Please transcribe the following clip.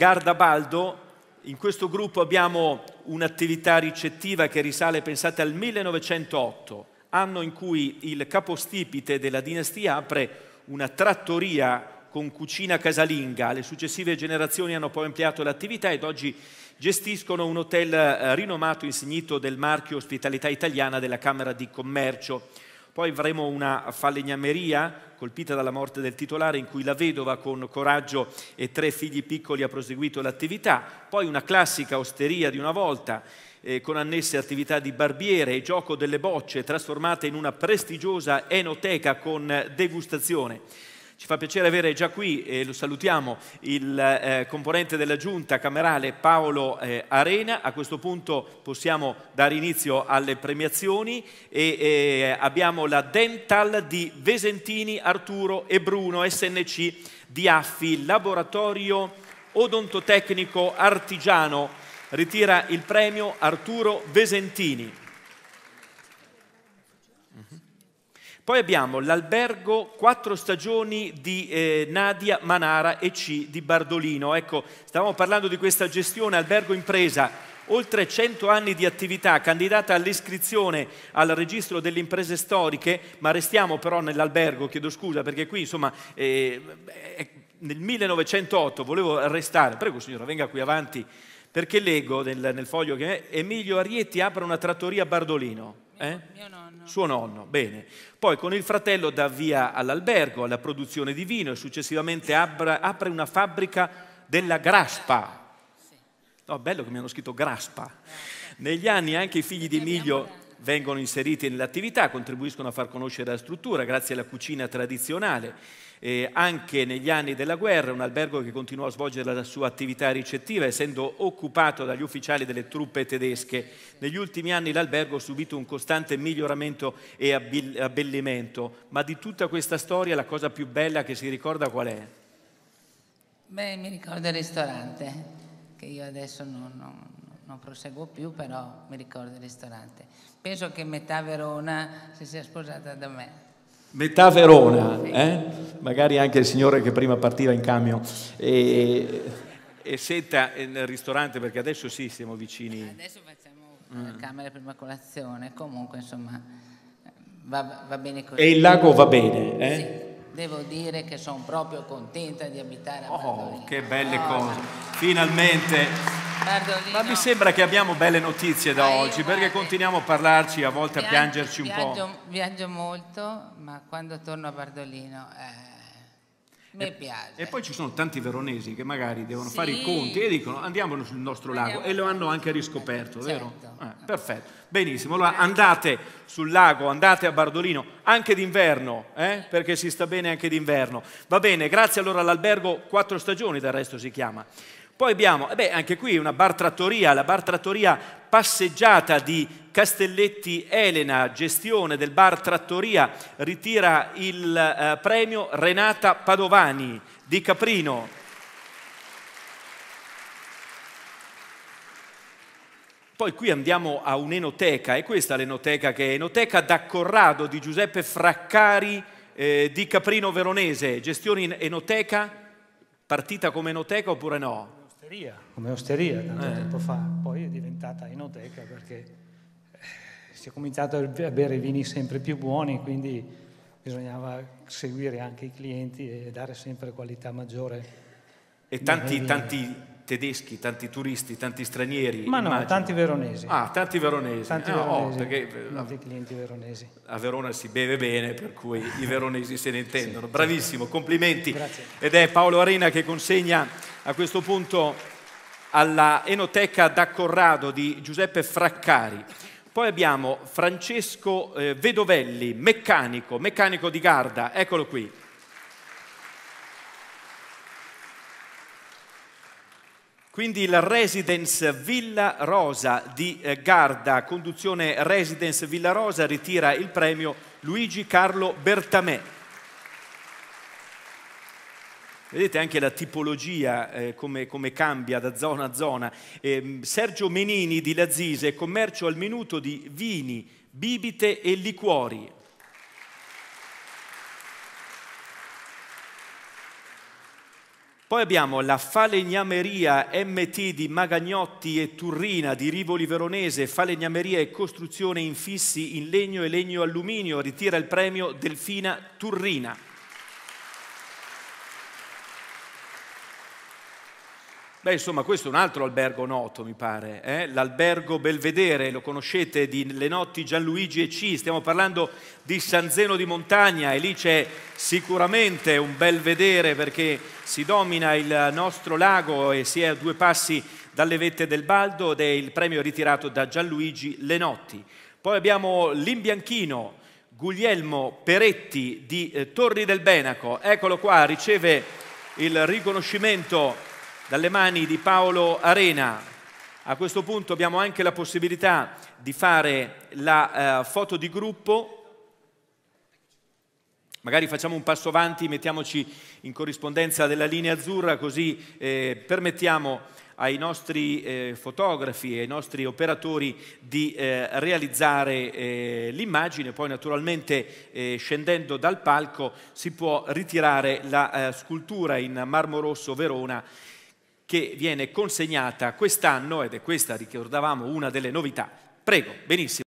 Gardabaldo, in questo gruppo abbiamo un'attività ricettiva che risale, pensate, al 1908, anno in cui il capostipite della dinastia apre una trattoria con cucina casalinga. Le successive generazioni hanno poi ampliato l'attività ed oggi gestiscono un hotel eh, rinomato insignito del marchio Ospitalità Italiana della Camera di Commercio. Poi avremo una falegnameria colpita dalla morte del titolare in cui la vedova con coraggio e tre figli piccoli ha proseguito l'attività, poi una classica osteria di una volta eh, con annesse attività di barbiere e gioco delle bocce trasformata in una prestigiosa enoteca con degustazione. Ci fa piacere avere già qui, e lo salutiamo, il eh, componente della giunta camerale Paolo eh, Arena. A questo punto possiamo dare inizio alle premiazioni e eh, abbiamo la Dental di Vesentini, Arturo e Bruno, SNC di Affi, laboratorio odontotecnico artigiano. Ritira il premio Arturo Vesentini. Poi abbiamo l'albergo Quattro Stagioni di eh, Nadia Manara e C di Bardolino. Ecco, stavamo parlando di questa gestione albergo impresa oltre 100 anni di attività, candidata all'iscrizione al registro delle imprese storiche, ma restiamo però nell'albergo, chiedo scusa perché qui insomma eh, nel 1908 volevo restare, prego signora venga qui avanti, perché leggo nel, nel foglio che è Emilio Arietti apre una trattoria a Bardolino. Eh? Mio nonno. Suo nonno, bene. Poi con il fratello dà via all'albergo, alla produzione di vino e successivamente abra, apre una fabbrica della graspa. Sì. Oh, bello che mi hanno scritto graspa. Negli anni anche i figli di Emilio vengono inseriti nell'attività, contribuiscono a far conoscere la struttura grazie alla cucina tradizionale. Eh, anche negli anni della guerra un albergo che continuò a svolgere la sua attività ricettiva essendo occupato dagli ufficiali delle truppe tedesche. Negli ultimi anni l'albergo ha subito un costante miglioramento e abbellimento, ma di tutta questa storia la cosa più bella che si ricorda qual è? Beh, mi ricordo il ristorante, che io adesso non, non non proseguo più, però mi ricordo il ristorante. Penso che metà Verona si sia sposata da me. Metà Verona, eh? magari anche il signore che prima partiva in camion. E, e senta eh, nel ristorante, perché adesso sì, siamo vicini. Eh, adesso facciamo la mm. camera prima colazione, comunque insomma va, va bene così. E il lago va bene, eh? Sì devo dire che sono proprio contenta di abitare a Mandolino. Oh, che belle oh, cose! Finalmente ma mi sembra che abbiamo belle notizie da oggi, perché continuiamo a parlarci, a volte a piangerci un viaggio, po'. Viaggio molto, ma quando torno a Bardolino... Eh, mi piace. E poi ci sono tanti veronesi che magari devono sì. fare i conti e dicono andiamo sul nostro andiamo lago e lo hanno anche riscoperto, certo. vero? Eh, perfetto, benissimo. Allora andate sul lago, andate a Bardolino anche d'inverno, eh? perché si sta bene anche d'inverno. Va bene, grazie allora all'albergo Quattro Stagioni, del resto si chiama. Poi abbiamo, eh beh, anche qui una bar trattoria, la bar trattoria passeggiata di Castelletti Elena, gestione del bar trattoria, ritira il eh, premio Renata Padovani di Caprino. Poi qui andiamo a un'enoteca, è questa l'enoteca che è Enoteca da Corrado di Giuseppe Fraccari eh, di Caprino Veronese. Gestione in enoteca? Partita come enoteca oppure no? osteria. Come osteria tanto eh. tempo fa, poi è diventata enoteca perché eh, si è cominciato a bere vini sempre più buoni, quindi bisognava seguire anche i clienti e dare sempre qualità maggiore. E tanti, tanti tedeschi, tanti turisti, tanti stranieri. Ma no, immagino. tanti veronesi. Ah, tanti veronesi. Tanti, veronesi, ah, oh, perché, eh, tanti clienti veronesi. A Verona si beve bene, per cui i veronesi se ne intendono. Sì, Bravissimo, complimenti. Grazie. Ed è Paolo Arena che consegna a questo punto alla Enoteca da Corrado di Giuseppe Fraccari. Poi abbiamo Francesco eh, Vedovelli, meccanico, meccanico di Garda, eccolo qui. Quindi la Residence Villa Rosa di eh, Garda, conduzione Residence Villa Rosa, ritira il premio Luigi Carlo Bertamè. Vedete anche la tipologia, eh, come, come, cambia da zona a zona. Eh, Sergio Menini di Lazise, commercio al minuto di vini, bibite e liquori. Poi abbiamo la falegnameria MT di Magagnotti e Turrina di Rivoli Veronese, falegnameria e costruzione infissi in legno e legno alluminio, ritira il premio Delfina Turrina. Beh, insomma, questo è un altro albergo noto, mi pare, eh? l'albergo Belvedere, lo conoscete, di Le Notti Gianluigi e C. Stiamo parlando di San Zeno di Montagna e lì c'è sicuramente un Belvedere perché si domina il nostro lago e si è a due passi dalle vette del Baldo ed è il premio ritirato da Gianluigi Le Notti. Poi abbiamo l'imbianchino Guglielmo Peretti di eh, Torri del Benaco, eccolo qua, riceve il riconoscimento dalle mani di Paolo Arena. A questo punto abbiamo anche la possibilità di fare la eh, foto di gruppo. Magari facciamo un passo avanti, mettiamoci in corrispondenza della linea azzurra, così eh, permettiamo ai nostri eh, fotografi e ai nostri operatori di eh, realizzare eh, l'immagine, poi naturalmente eh, scendendo dal palco si può ritirare la eh, scultura in marmo rosso Verona che viene consegnata quest'anno ed è questa, ricordavamo, una delle novità. Prego, benissimo.